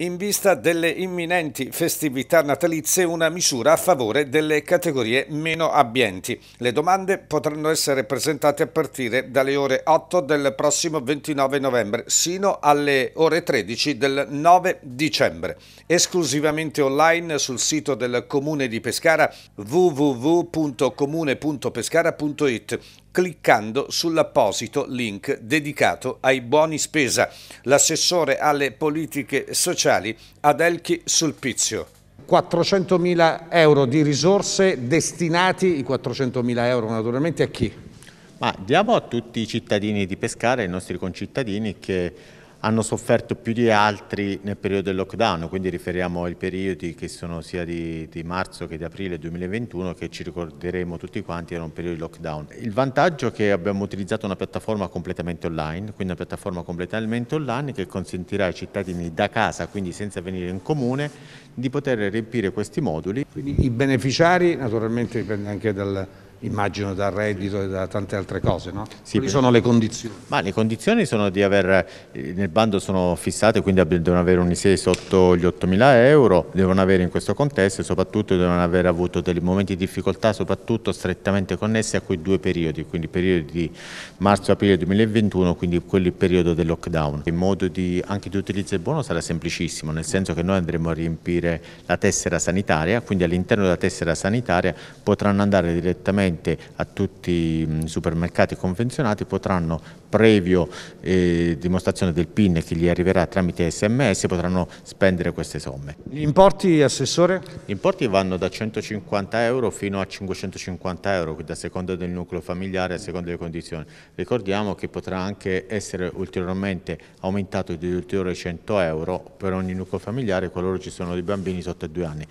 In vista delle imminenti festività natalizie una misura a favore delle categorie meno abbienti. Le domande potranno essere presentate a partire dalle ore 8 del prossimo 29 novembre sino alle ore 13 del 9 dicembre. Esclusivamente online sul sito del Comune di Pescara www.comune.pescara.it cliccando sull'apposito link dedicato ai buoni spesa. L'assessore alle politiche sociali speciali ad Elchi Sulpizio. 400.000 euro di risorse destinati, i 400.000 euro naturalmente, a chi? Ma diamo a tutti i cittadini di Pescara, ai nostri concittadini che hanno sofferto più di altri nel periodo del lockdown, quindi riferiamo ai periodi che sono sia di, di, marzo che di aprile 2021 che ci ricorderemo tutti quanti era un periodo di lockdown. Il vantaggio è che abbiamo utilizzato una piattaforma completamente online, quindi una piattaforma completamente online che consentirà ai cittadini da casa, quindi senza venire in comune, di poter riempire questi moduli. Quindi I beneficiari naturalmente dipende anche dal immagino dal reddito e da tante altre cose, no? Sì, Quali sono le condizioni? Ma le condizioni sono di aver, eh, nel bando sono fissate, quindi devono avere un ISEE sotto gli 8.000 euro, devono avere in questo contesto e soprattutto devono aver avuto dei momenti di difficoltà, soprattutto strettamente connessi a quei due periodi, quindi periodi di marzo-aprile 2021, quindi quel periodo del lockdown. Il modo di, anche di utilizzo del buono sarà semplicissimo, nel senso che noi andremo a riempire la tessera sanitaria, quindi all'interno della tessera sanitaria potranno andare direttamente praticamente a tutti mm, i supermercati convenzionati potranno previo eh, dimostrazione del PIN che gli arriverà tramite sms potranno spendere queste somme. Gli importi assessore? Gli importi vanno da 150 euro fino a 550 euro, quindi a seconda del nucleo familiare, a seconda delle condizioni. Ricordiamo che potrà anche essere ulteriormente aumentato di ulteriori 100 euro per ogni nucleo familiare qualora ci sono dei bambini sotto i due anni.